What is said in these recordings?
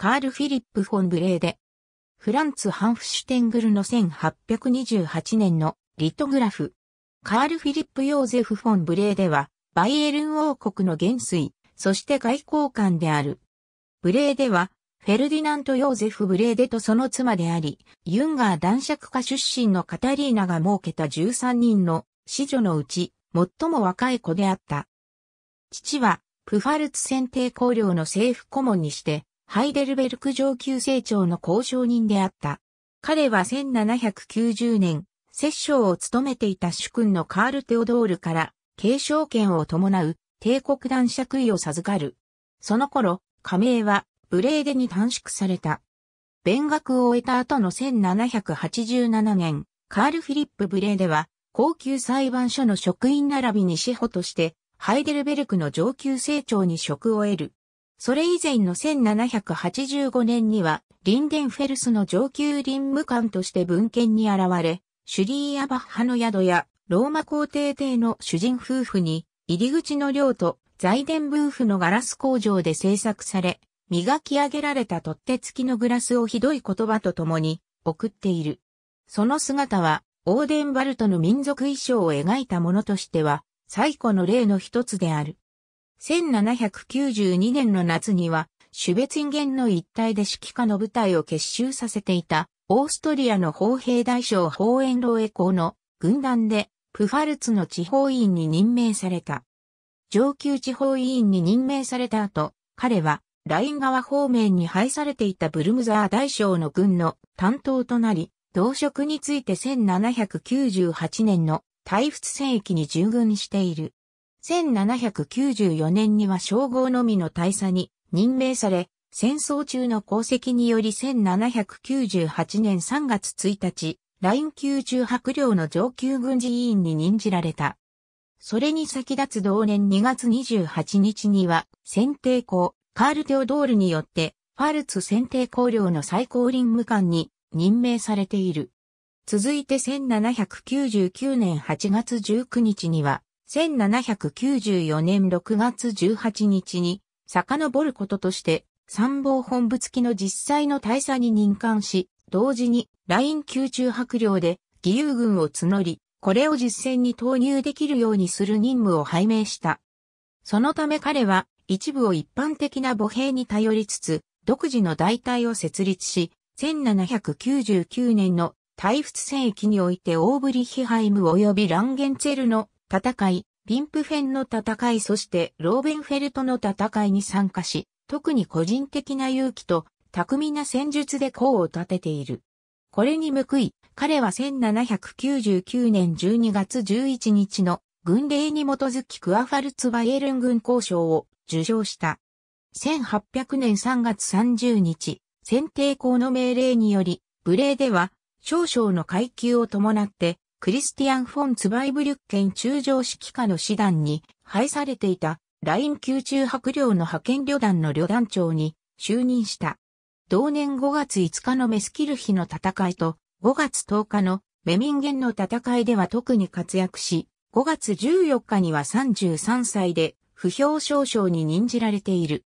カール・フィリップ・フォン・ブレーデ。フランツ・ハンフシュテングルの1828年のリトグラフ。カール・フィリップ・ヨーゼフ・フォン・ブレーデは、バイエルン王国の元帥、そして外交官である。ブレーデは、フェルディナント・ヨーゼフ・ブレーデとその妻であり、ユンガー男爵家出身のカタリーナが設けた13人の子女のうち、最も若い子であった。父は、プファルツ選定公領の政府顧問にして、ハイデルベルク上級成長の交渉人であった。彼は1790年、摂政を務めていた主君のカール・テオドールから継承権を伴う帝国男爵位を授かる。その頃、加盟はブレーデに短縮された。勉学を終えた後の1787年、カール・フィリップ・ブレーデは高級裁判所の職員並びに司法としてハイデルベルクの上級成長に職を得る。それ以前の1785年には、リンデンフェルスの上級林務官として文献に現れ、シュリーアバッハの宿や、ローマ皇帝邸の主人夫婦に、入り口の寮と財伝夫婦のガラス工場で制作され、磨き上げられた取っ手付きのグラスをひどい言葉と共に送っている。その姿は、オーデンバルトの民族衣装を描いたものとしては、最古の例の一つである。1792年の夏には、シュベツィンゲンの一帯で指揮下の部隊を結集させていた、オーストリアの砲兵大将ホーエンローエーの軍団で、プファルツの地方委員に任命された。上級地方委員に任命された後、彼は、ライン川方面に配されていたブルムザー大将の軍の担当となり、同職について1798年の大仏戦役に従軍している。1794年には称号のみの大佐に任命され、戦争中の功績により1798年3月1日、ライン級中白領の上級軍事委員に任じられた。それに先立つ同年2月28日には、選定校、カール・テオドールによって、ファルツ選定校領の最高臨務官に任命されている。続いて1799年8月19日には、1794年6月18日に遡ることとして参謀本部付きの実際の大佐に任官し、同時にライン宮中白領で義勇軍を募り、これを実戦に投入できるようにする任務を拝命した。そのため彼は一部を一般的な母兵に頼りつつ、独自の代替を設立し、1799年の大仏戦役において大振りヒハイム及びランゲンツェルの戦い、ピンプフェンの戦いそしてローベンフェルトの戦いに参加し、特に個人的な勇気と巧みな戦術で功を立てている。これに報い、彼は1799年12月11日の軍令に基づきクアファルツバイエルン軍交渉を受賞した。1800年3月30日、選定校の命令により、武礼では、少々の階級を伴って、クリスティアン・フォン・ツバイブリュッケン中将指揮下の師団に配されていたライン級中白領の派遣旅団の旅団長に就任した。同年5月5日のメスキルヒの戦いと5月10日のメミンゲンの戦いでは特に活躍し、5月14日には33歳で不評少将に任じられている。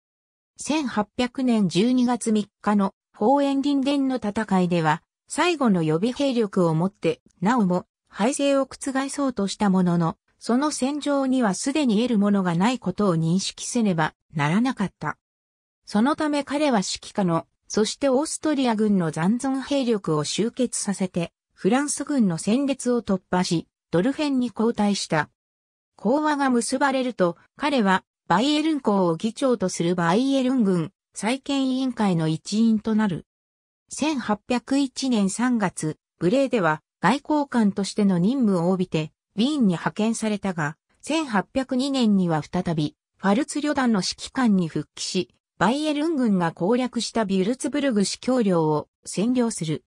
1800年12月3日の法園林殿の戦いでは、最後の予備兵力をもって、なおも廃制を覆そうとしたものの、その戦場にはすでに得るものがないことを認識せねばならなかった。そのため彼は指揮下の、そしてオーストリア軍の残存兵力を集結させて、フランス軍の戦列を突破し、ドルフェンに交代した。講和が結ばれると、彼はバイエルン港を議長とするバイエルン軍再建委員会の一員となる。1801年3月、ブレーでは外交官としての任務を帯びて、ウィーンに派遣されたが、1802年には再び、ファルツ旅団の指揮官に復帰し、バイエルン軍が攻略したビュルツブルグ司教領を占領する。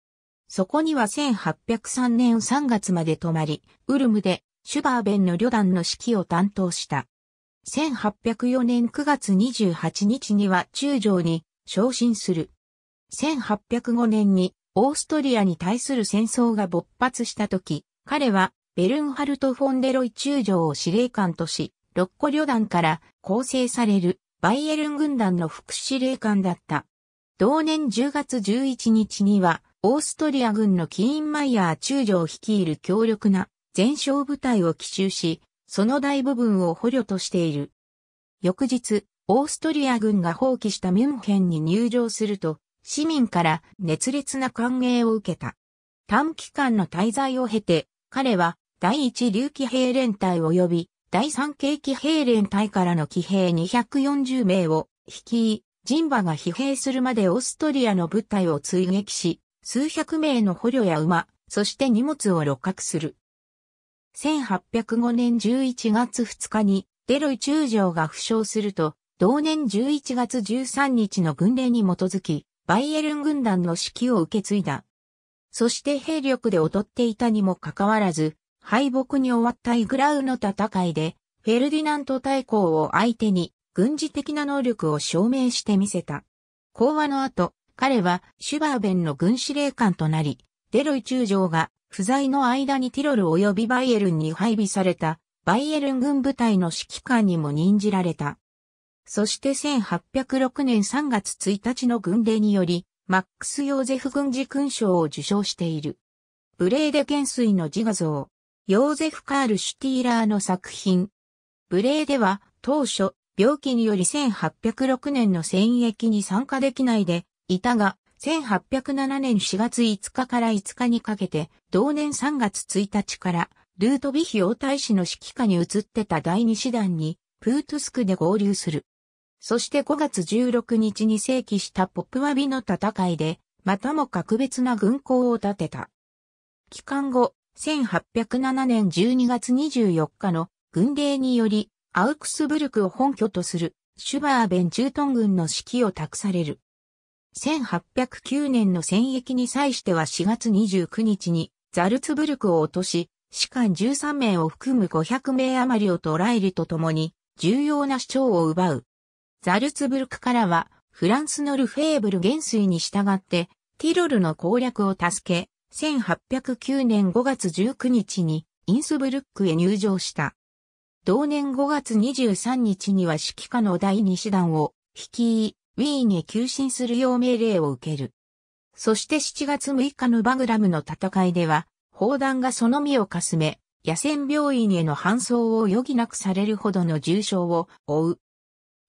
そこには1803年3月まで泊まり、ウルムでシュバーベンの旅団の指揮を担当した。1804年9月28日には中将に昇進する。1805年にオーストリアに対する戦争が勃発した時、彼はベルンハルト・フォンデロイ中将を司令官とし、六個旅団から構成されるバイエルン軍団の副司令官だった。同年10月11日には、オーストリア軍のキーンマイヤー中将率いる強力な全勝部隊を奇襲し、その大部分を捕虜としている。翌日、オーストリア軍が放棄したミュンヘンに入場すると、市民から熱烈な歓迎を受けた。短期間の滞在を経て、彼は第一竜騎兵連隊及び第三景騎兵連隊からの騎兵240名を率い、人馬が疲弊するまでオーストリアの部隊を追撃し、数百名の捕虜や馬、そして荷物を六角する。1805年11月2日にデロイ中将が負傷すると、同年11月13日の軍令に基づき、バイエルン軍団の指揮を受け継いだ。そして兵力で劣っていたにもかかわらず、敗北に終わったイグラウの戦いで、フェルディナント大公を相手に軍事的な能力を証明してみせた。講和の後、彼はシュバーベンの軍司令官となり、デロイ中将が不在の間にティロル及びバイエルンに配備されたバイエルン軍部隊の指揮官にも任じられた。そして1806年3月1日の軍令により、マックス・ヨーゼフ軍事勲章を受章している。ブレーデ元帥の自画像。ヨーゼフ・カール・シュティーラーの作品。ブレーデは当初、病気により1806年の戦役に参加できないで、いたが、1807年4月5日から5日にかけて、同年3月1日から、ルートビヒ王太子の指揮下に移ってた第二師団に、プートスクで合流する。そして5月16日に正規したポップワビの戦いで、またも格別な軍港を建てた。帰還後、1807年12月24日の軍令により、アウクスブルクを本拠とするシュバーベン中東軍の指揮を託される。1809年の戦役に際しては4月29日にザルツブルクを落とし、士官13名を含む500名余りを捕らえるとともに、重要な主張を奪うザルツブルクからは、フランスのルフェーブル元帥に従って、ティロルの攻略を助け、1809年5月19日にインスブルックへ入城した。同年5月23日には指揮下の第2師団を率い、ウィーンへ急進するよう命令を受ける。そして7月6日のバグラムの戦いでは、砲弾がその身をかすめ、野戦病院への搬送を余儀なくされるほどの重傷を負う。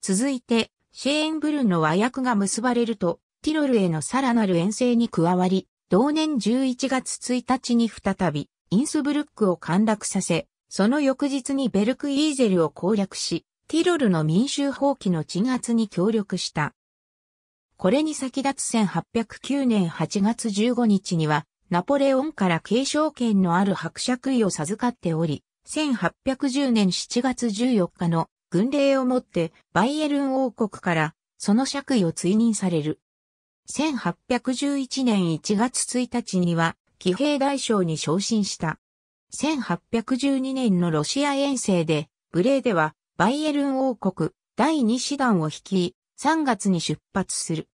続いて、シェーンブルンの和訳が結ばれると、ティロルへのさらなる遠征に加わり、同年11月1日に再び、インスブルックを陥落させ、その翌日にベルクイーゼルを攻略し、ティロルの民衆放棄の鎮圧に協力した。これに先立つ1809年8月15日には、ナポレオンから継承権のある伯爵位を授かっており、1810年7月14日の軍令をもってバイエルン王国からその爵位を追認される。1811年1月1日には騎兵大将に昇進した。1812年のロシア遠征で、ブレーではバイエルン王国第2師団を率い、3月に出発する。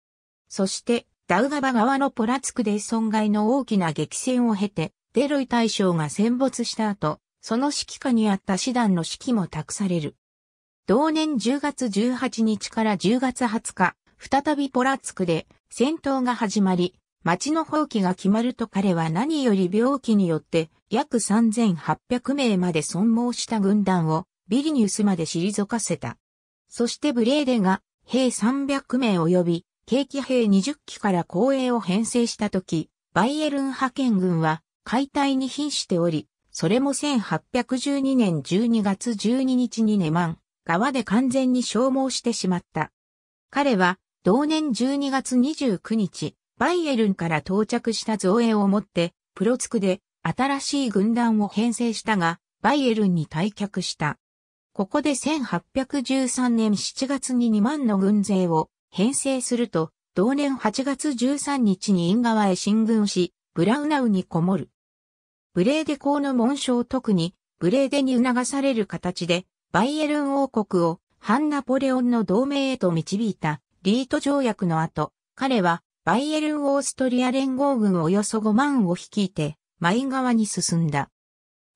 そして、ダウガバ側のポラツクで損害の大きな激戦を経て、デロイ大将が戦没した後、その指揮下にあった師団の指揮も託される。同年10月18日から10月20日、再びポラツクで戦闘が始まり、町の放棄が決まると彼は何より病気によって約3800名まで損耗した軍団をビリニュスまで退かせた。そしてブレーデが兵300名及び景気兵20機から後衛を編成した時、バイエルン派遣軍は解体に瀕しており、それも1812年12月12日にネマン、側で完全に消耗してしまった。彼は同年12月29日、バイエルンから到着した造影をもって、プロツクで新しい軍団を編成したが、バイエルンに退却した。ここで1813年7月に2万の軍勢を編成すると、同年8月13日にイン側へ進軍し、ブラウナウにこもる。ブレーデ公の紋章特に、ブレーデに促される形で、バイエルン王国を反ナポレオンの同盟へと導いたリート条約の後、彼はバイエルン・オーストリア連合軍およそ5万を率いて、マイン側に進んだ。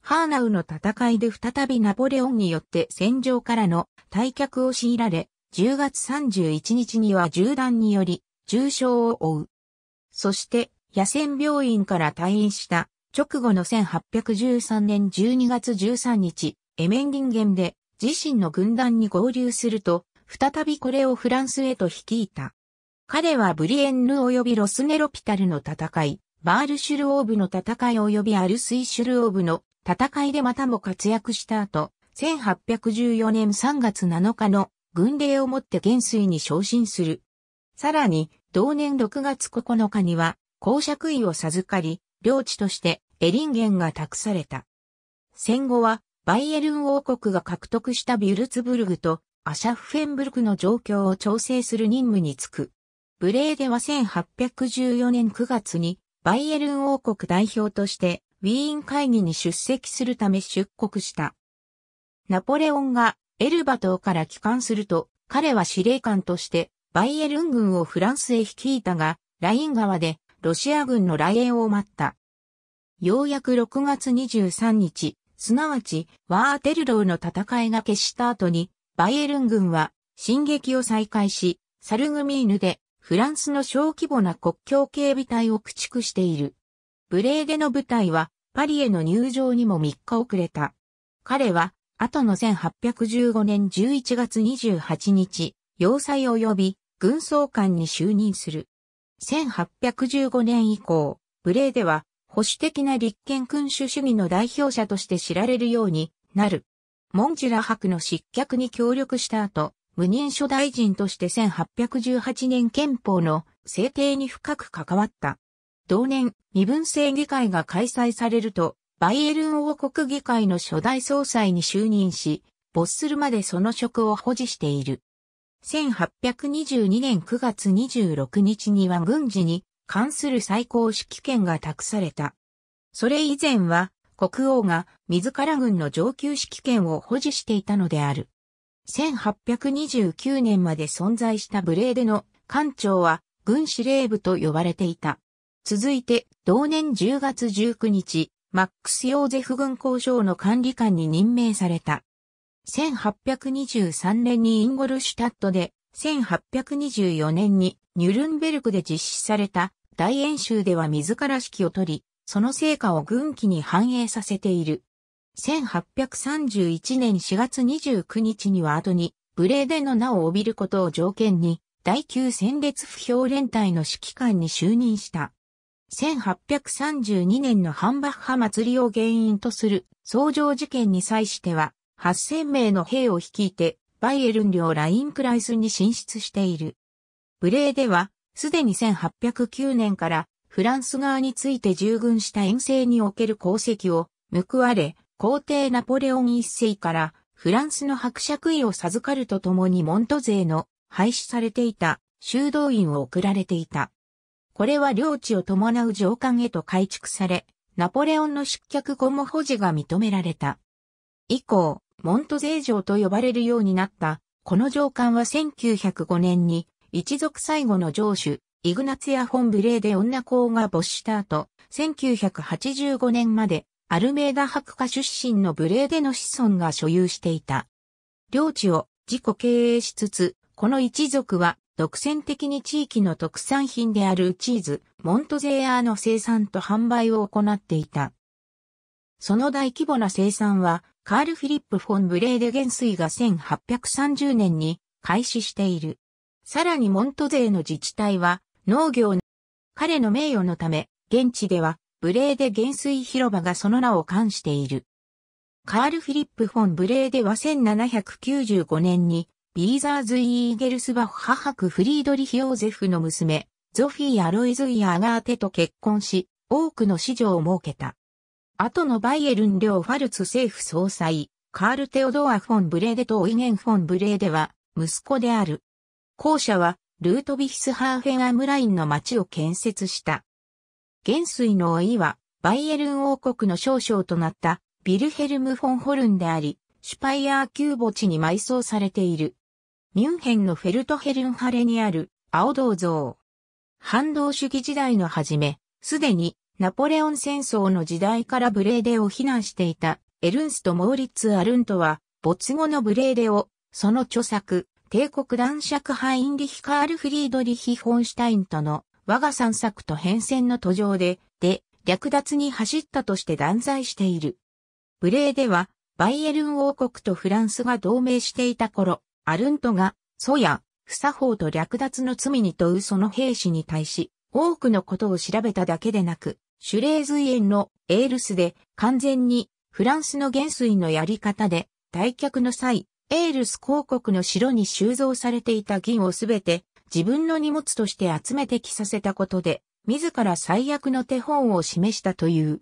ハーナウの戦いで再びナポレオンによって戦場からの退却を強いられ、10月31日には銃弾により重傷を負う。そして、野戦病院から退院した直後の1813年12月13日、エメンィンゲンで自身の軍団に合流すると、再びこれをフランスへと率いた。彼はブリエンヌ及びロスネロピタルの戦い、バールシュルオーブの戦い及びアルスイシュルオーブの戦いでまたも活躍した後、1814年3月7日の軍令をもって元帥に昇進する。さらに、同年6月9日には、公爵位を授かり、領地としてエリンゲンが託された。戦後は、バイエルン王国が獲得したビュルツブルグとアシャフフェンブルクの状況を調整する任務に就く。ブレーデは1814年9月にバイエルン王国代表としてウィーン会議に出席するため出国した。ナポレオンがエルバ島から帰還すると彼は司令官としてバイエルン軍をフランスへ率いたが、ライン川でロシア軍の来援を待った。ようやく6月23日、すなわち、ワーテルローの戦いが決した後に、バイエルン軍は、進撃を再開し、サルグミーヌで、フランスの小規模な国境警備隊を駆逐している。ブレーデの部隊は、パリへの入場にも3日遅れた。彼は、後の1815年11月28日、要塞及び軍総監に就任する。1815年以降、ブレーデは保守的な立憲君主主義の代表者として知られるようになる。モンジュラ博の失脚に協力した後、無任諸大臣として1818年憲法の制定に深く関わった。同年、身分制議会が開催されると、バイエルン王国議会の初代総裁に就任し、没するまでその職を保持している。1822年9月26日には軍事に関する最高指揮権が託された。それ以前は、国王が自ら軍の上級指揮権を保持していたのである。1829年まで存在したブレーデの艦長は軍司令部と呼ばれていた。続いて、同年10月19日、マックス・ヨーゼフ軍交渉の管理官に任命された。1823年にインゴルシュタットで、1824年にニュルンベルクで実施された大演習では自ら指揮を取り、その成果を軍機に反映させている。1831年4月29日には後に、ブーデンの名を帯びることを条件に、第9戦列不評連隊の指揮官に就任した。1832年のハンバッハ祭りを原因とする創上事件に際しては、8000名の兵を率いて、バイエルン領ラインクライスに進出している。ブレーデは、すでに1809年からフランス側について従軍した遠征における功績を報われ、皇帝ナポレオン一世からフランスの伯爵位を授かるとともにモント税の廃止されていた修道院を送られていた。これは領地を伴う上官へと改築され、ナポレオンの失脚後も保持が認められた。以降、モント税城と呼ばれるようになった、この上官は1905年に一族最後の城主、イグナツヤ・フォン・ブレーで女校が没した後、1985年までアルメーダ博家出身のブレーデの子孫が所有していた。領地を自己経営しつつ、この一族は独占的に地域の特産品であるチーズ、モントゼーアの生産と販売を行っていた。その大規模な生産は、カール・フィリップ・フォン・ブレーデ元帥が1830年に開始している。さらにモント勢の自治体は農業の彼の名誉のため、現地ではブレーデ減水広場がその名を冠している。カール・フィリップ・フォン・ブレーデは1795年にビーザーズ・イーゲルスバッハク・フリードリヒ・ヨーゼフの娘、ゾフィー・アロイズ・イ・アガーテと結婚し、多くの市場を設けた。後のバイエルン領ファルツ政府総裁、カール・テオドア・フォン・ブレーデとオイゲン・フォン・ブレーデは、息子である。後者は、ルートビヒスハーフェンアムラインの町を建設した。元帥の老いは、バイエルン王国の少将となったビルヘルム・フォンホルンであり、シュパイアー旧墓地に埋葬されている。ミュンヘンのフェルトヘルンハレにある青銅像。反動主義時代の初め、すでにナポレオン戦争の時代からブレーデを非難していたエルンスト・モーリッツ・アルントは、没後のブレーデを、その著作、帝国男爵ハインリヒ・カール・フリードリヒ・ホンシュタインとの我が散策と変遷の途上で、で、略奪に走ったとして断罪している。無礼では、バイエルン王国とフランスが同盟していた頃、アルントが、ソヤ、不作法と略奪の罪に問うその兵士に対し、多くのことを調べただけでなく、シュレーズエンのエールスで完全にフランスの元帥のやり方で退却の際、エールス広告の城に収蔵されていた銀をすべて自分の荷物として集めてきさせたことで、自ら最悪の手本を示したという。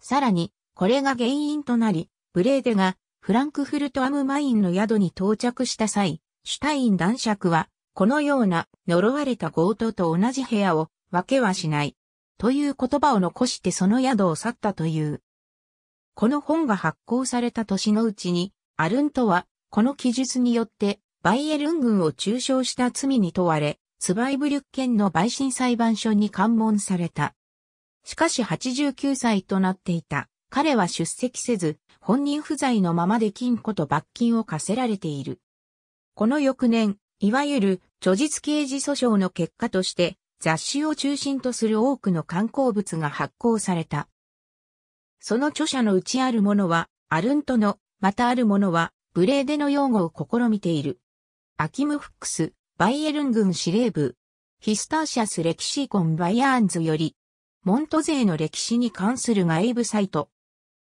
さらに、これが原因となり、ブレーデがフランクフルトアムマインの宿に到着した際、シュタイン男爵は、このような呪われた強盗と同じ部屋を分けはしない。という言葉を残してその宿を去ったという。この本が発行された年のうちに、アルントはこの記述によって、バイエルン軍を中傷した罪に問われ、ツバイブリュッケンの陪審裁判所に喚問された。しかし89歳となっていた。彼は出席せず、本人不在のままで金庫と罰金を課せられている。この翌年、いわゆる著実刑事訴訟の結果として、雑誌を中心とする多くの刊行物が発行された。その著者のうちあるものは、アルントの、またあるものは、ブレーデの擁護を試みている。アキム・フックス、バイエルン軍司令部、ヒスターシャス・レキシーコン・バイアーンズより、モント勢の歴史に関する外部サイト。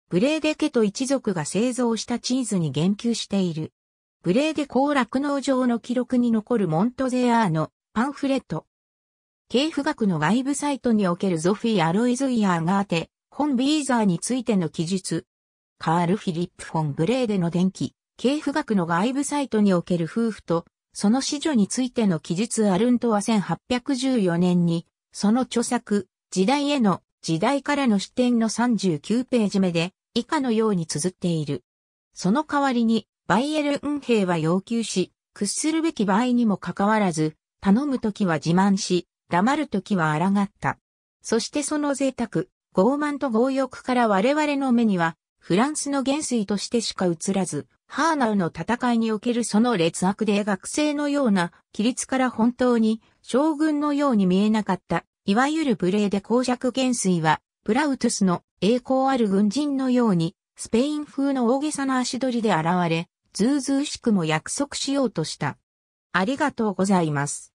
ブレーデ家と一族が製造したチーズに言及している。ブレーデ公楽農場の記録に残るモントゼアーのパンフレット。経付学の外部サイトにおけるゾフィー・アロイズイヤーがテ、て、本ビーザーについての記述。カール・フィリップ・フォン・ブレーデの伝記。系譜学の外部サイトにおける夫婦と、その子女についての記述アルントは1814年に、その著作、時代への、時代からの視点の39ページ目で、以下のように綴っている。その代わりに、バイエルン兵は要求し、屈するべき場合にもかかわらず、頼むときは自慢し、黙るときは抗った。そしてその贅沢、傲慢と強欲から我々の目には、フランスの元帥としてしか映らず、ハーナウの戦いにおけるその劣悪で学生のような規律から本当に将軍のように見えなかった、いわゆる無礼で公爵元帥は、プラウトゥスの栄光ある軍人のように、スペイン風の大げさな足取りで現れ、ずうずうしくも約束しようとした。ありがとうございます。